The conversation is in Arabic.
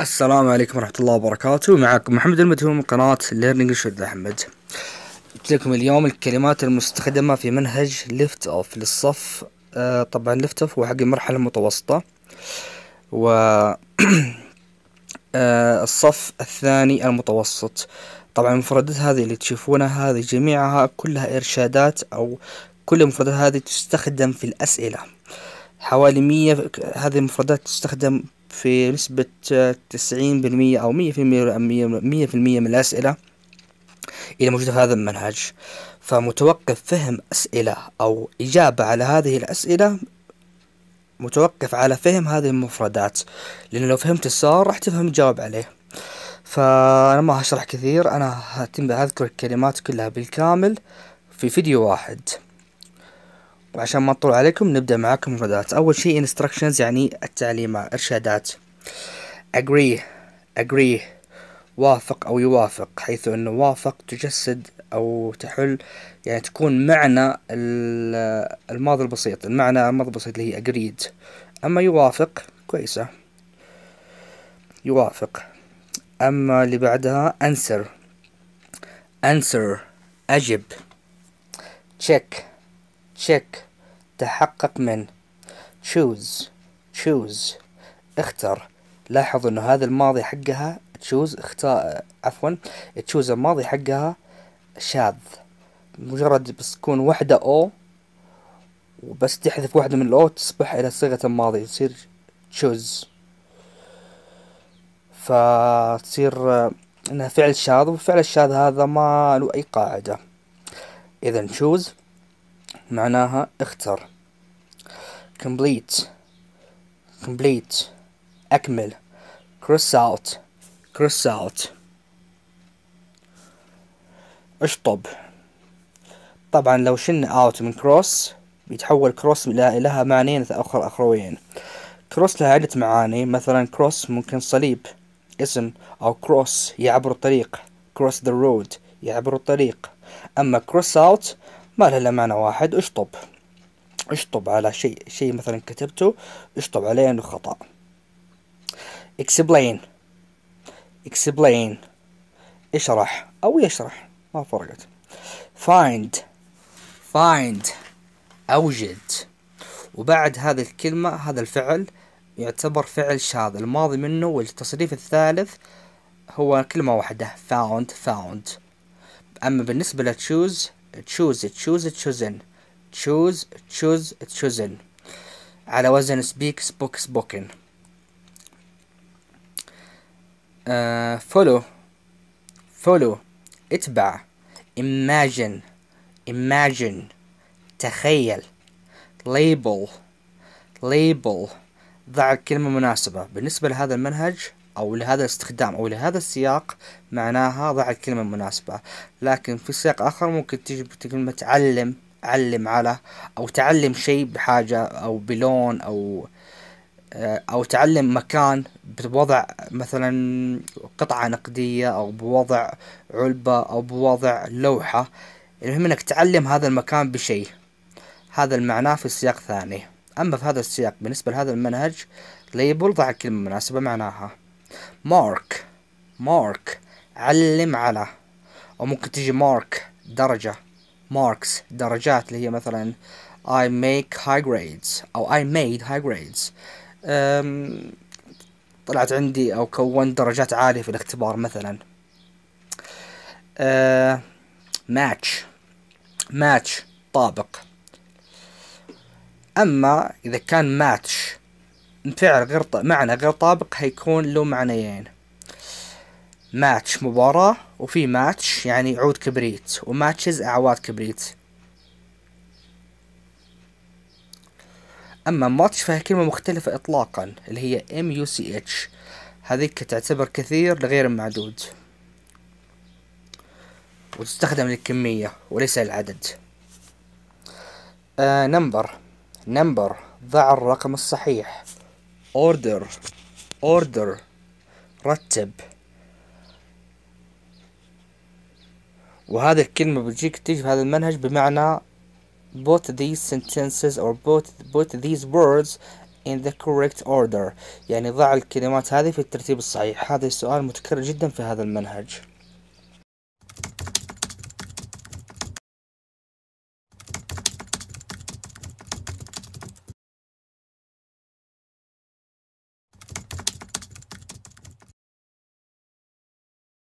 السلام عليكم ورحمة الله وبركاته معكم محمد المدهوم من قناة ليرنينج شود أحمد جبت لكم اليوم الكلمات المستخدمة في منهج ليفت أوف للصف آه طبعا ليفت أوف هو حق المرحلة المتوسطة و آه الصف الثاني المتوسط طبعا المفردات هذه اللي تشوفونها هذه جميعها كلها إرشادات أو كل المفردات هذه تستخدم في الأسئلة حوالي مية هذه المفردات تستخدم في نسبة تسعين بالمية أو مية في المية مية في المية من الأسئلة إلى موجودة في هذا المنهج فمتوقف فهم أسئلة أو إجابة على هذه الأسئلة متوقف على فهم هذه المفردات لأن لو فهمت السؤال راح تفهم تجاوب عليه فأنا ما هشرح كثير أنا هتم أذكر الكلمات كلها بالكامل في فيديو واحد وعشان ما نطول عليكم نبدأ معاكم مفردات أول شيء instructions يعني التعليمات إرشادات agree agree وافق أو يوافق حيث أنه وافق تجسد أو تحل يعني تكون معنى الماضي البسيط المعنى الماضي البسيط اللي هي agreed أما يوافق كويسة يوافق أما اللي بعدها answer answer أجب check check تحقق من choose choose اختر لاحظ انه هذا الماضي حقها تشوز اختار عفوا تشوز الماضي حقها شاذ مجرد بس تكون واحدة او وبس تحذف واحدة من الاو تصبح الى صيغة الماضي تصير تشوز فتصير انها فعل شاذ والفعل الشاذ هذا ما له اي قاعدة اذا تشوز معناها اختر complete complete أكمل cross out cross out اشطب طبعا لو شلنا out من cross بيتحول cross لها معنيين آخر أخرويين كروس لها عدة معاني مثلا كروس ممكن صليب اسم أو كروس يعبر الطريق cross the road يعبر الطريق أما cross out ما لها إلا معنى واحد اشطب اشطب على شيء شيء مثلا كتبته اشطب عليه انه خطأ اكسبلين اكسبلين اشرح او يشرح ما فرقت فايند فايند اوجد وبعد هذه الكلمة هذا الفعل يعتبر فعل شاذ الماضي منه والتصريف الثالث هو كلمة واحدة found found أما بالنسبة لتشوز choose choose chosen choose choose chosen على وزن speak spoke spoken uh, follow follow اتبع imagine imagine تخيل label label ضع الكلمة مناسبة بالنسبة لهذا المنهج أو لهذا الاستخدام أو لهذا السياق معناها ضع الكلمة المناسبة لكن في سياق آخر ممكن تجي كلمة علم علم على أو تعلم شيء بحاجة أو بلون أو أو تعلم مكان بوضع مثلا قطعة نقدية أو بوضع علبة أو بوضع لوحة المهم أنك تعلم هذا المكان بشيء هذا المعنى في سياق ثاني أما في هذا السياق بالنسبة لهذا المنهج ليبل ضع الكلمة المناسبة معناها مارك مارك علم على او ممكن تجي مارك درجة ماركس درجات اللي هي مثلا I make high grades او I made high grades طلعت عندي او كونت درجات عالية في الاختبار مثلا ماتش أه، ماتش طابق اما اذا كان ماتش فعل غير معنى غير طابق هيكون له معنيين ماتش مباراة وفي ماتش يعني عود كبريت وماتشز أعواد كبريت أما ماتش فهي كلمة مختلفة إطلاقا اللي هي ام يو سي اتش هذيك تعتبر كثير لغير معدود وتستخدم للكمية وليس العدد آه نمبر نمبر ضع الرقم الصحيح order order رتب وهذه الكلمة بتجيك تيجي في هذا المنهج بمعنى put these sentences or put, put these words in the correct order يعني ضع الكلمات هذه في الترتيب الصحيح هذا السؤال متكرر جدا في هذا المنهج